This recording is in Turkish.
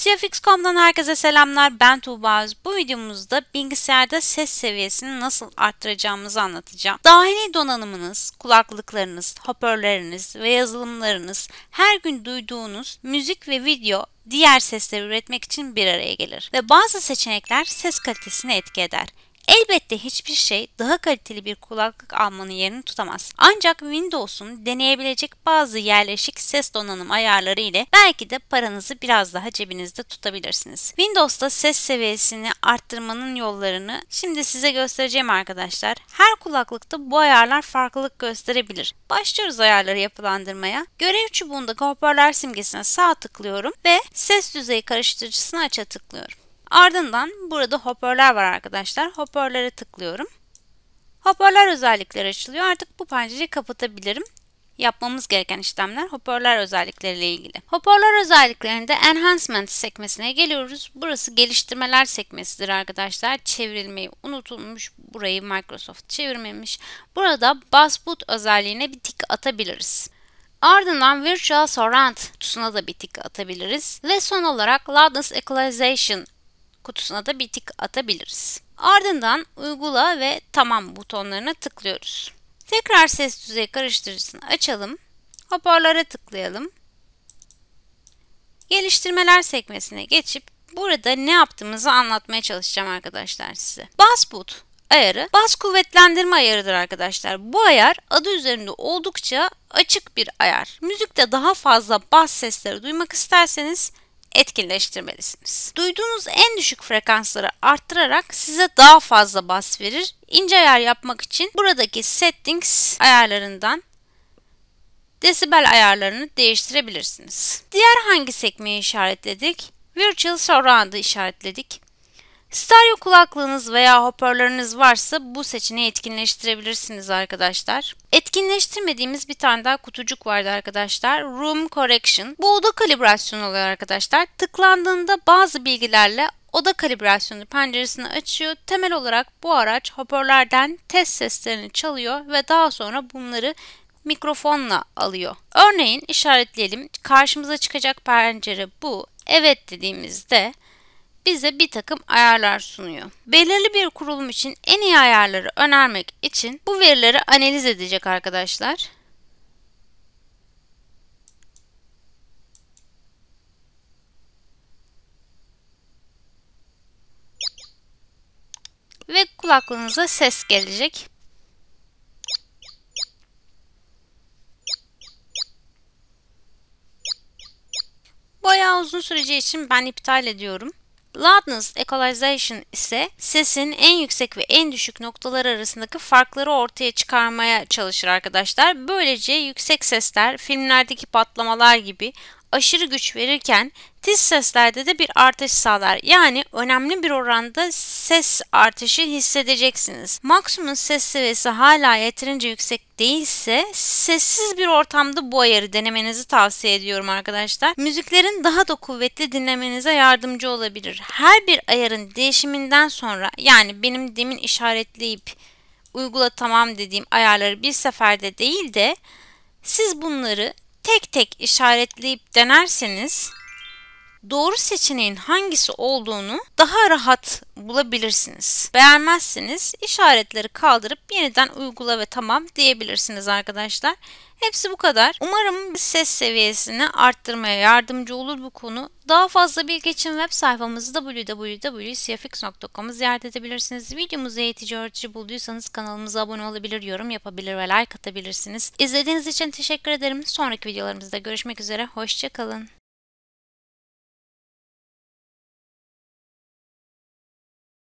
CFX.com'dan herkese selamlar. Ben Tuğba Öz. Bu videomuzda bilgisayarda ses seviyesini nasıl arttıracağımızı anlatacağım. Dahili donanımınız, kulaklıklarınız, hoparlörleriniz ve yazılımlarınız her gün duyduğunuz müzik ve video diğer sesleri üretmek için bir araya gelir ve bazı seçenekler ses kalitesini etki eder. Elbette hiçbir şey daha kaliteli bir kulaklık almanın yerini tutamaz. Ancak Windows'un deneyebilecek bazı yerleşik ses donanım ayarları ile belki de paranızı biraz daha cebinizde tutabilirsiniz. Windows'ta ses seviyesini arttırmanın yollarını şimdi size göstereceğim arkadaşlar. Her kulaklıkta bu ayarlar farklılık gösterebilir. Başlıyoruz ayarları yapılandırmaya. Görev çubuğunda hoparlör simgesine sağ tıklıyorum ve ses düzeyi karıştırıcısını aça tıklıyorum. Ardından burada hoparlör var arkadaşlar. Hoparlöre tıklıyorum. Hoparlör özellikleri açılıyor. Artık bu pencereyi kapatabilirim. Yapmamız gereken işlemler hoparlör özellikleriyle ilgili. Hoparlör özelliklerinde Enhancement sekmesine geliyoruz. Burası geliştirmeler sekmesidir arkadaşlar. Çevrilmeyi unutulmuş. Burayı Microsoft çevirmemiş. Burada bass Boot özelliğine bir tik atabiliriz. Ardından Virtual Surround tuşuna da bir tik atabiliriz. Ve son olarak Loudness Equalization kutusuna da bir tık atabiliriz. Ardından uygula ve tamam butonlarına tıklıyoruz. Tekrar ses düzey karıştırıcısını açalım. Hoparlara tıklayalım. Geliştirmeler sekmesine geçip burada ne yaptığımızı anlatmaya çalışacağım arkadaşlar size. Bas Basboot ayarı bas kuvvetlendirme ayarıdır arkadaşlar. Bu ayar adı üzerinde oldukça açık bir ayar. Müzikte daha fazla bas sesleri duymak isterseniz etkileştirmelisiniz. Duyduğunuz en düşük frekansları arttırarak size daha fazla bas verir. İnce ayar yapmak için buradaki settings ayarlarından desibel ayarlarını değiştirebilirsiniz. Diğer hangi sekmeyi işaretledik? Virtual Surround'ı işaretledik. Stereo kulaklığınız veya hoparlörünüz varsa bu seçeneği etkinleştirebilirsiniz arkadaşlar. Etkinleştirmediğimiz bir tane daha kutucuk vardı arkadaşlar. Room Correction. Bu oda kalibrasyonu oluyor arkadaşlar. Tıklandığında bazı bilgilerle oda kalibrasyonu penceresini açıyor. Temel olarak bu araç hoparlörden test seslerini çalıyor ve daha sonra bunları mikrofonla alıyor. Örneğin işaretleyelim. Karşımıza çıkacak pencere bu. Evet dediğimizde bize bir takım ayarlar sunuyor. Belirli bir kurulum için en iyi ayarları önermek için bu verileri analiz edecek arkadaşlar. Ve kulaklığınıza ses gelecek. Bayağı uzun süreci için ben iptal ediyorum. Loudness Equalization ise sesin en yüksek ve en düşük noktalar arasındaki farkları ortaya çıkarmaya çalışır arkadaşlar. Böylece yüksek sesler filmlerdeki patlamalar gibi aşırı güç verirken tiz seslerde de bir artış sağlar. Yani önemli bir oranda ses artışı hissedeceksiniz. Maksimum ses seviyesi hala yeterince yüksek değilse sessiz bir ortamda bu ayarı denemenizi tavsiye ediyorum arkadaşlar. Müziklerin daha da kuvvetli dinlemenize yardımcı olabilir. Her bir ayarın değişiminden sonra yani benim demin işaretleyip uygula tamam dediğim ayarları bir seferde değil de siz bunları tek tek işaretleyip denerseniz doğru seçeneğin hangisi olduğunu daha rahat bulabilirsiniz. Beğenmezseniz işaretleri kaldırıp yeniden uygula ve tamam diyebilirsiniz arkadaşlar. Hepsi bu kadar. Umarım ses seviyesini arttırmaya yardımcı olur bu konu. Daha fazla bilgi için web sayfamızı www.cfx.com'u ziyaret edebilirsiniz. Videomuzu eğitici öğretici bulduysanız kanalımıza abone olabilir, yorum yapabilir ve like atabilirsiniz. İzlediğiniz için teşekkür ederim. Sonraki videolarımızda görüşmek üzere. Hoşçakalın.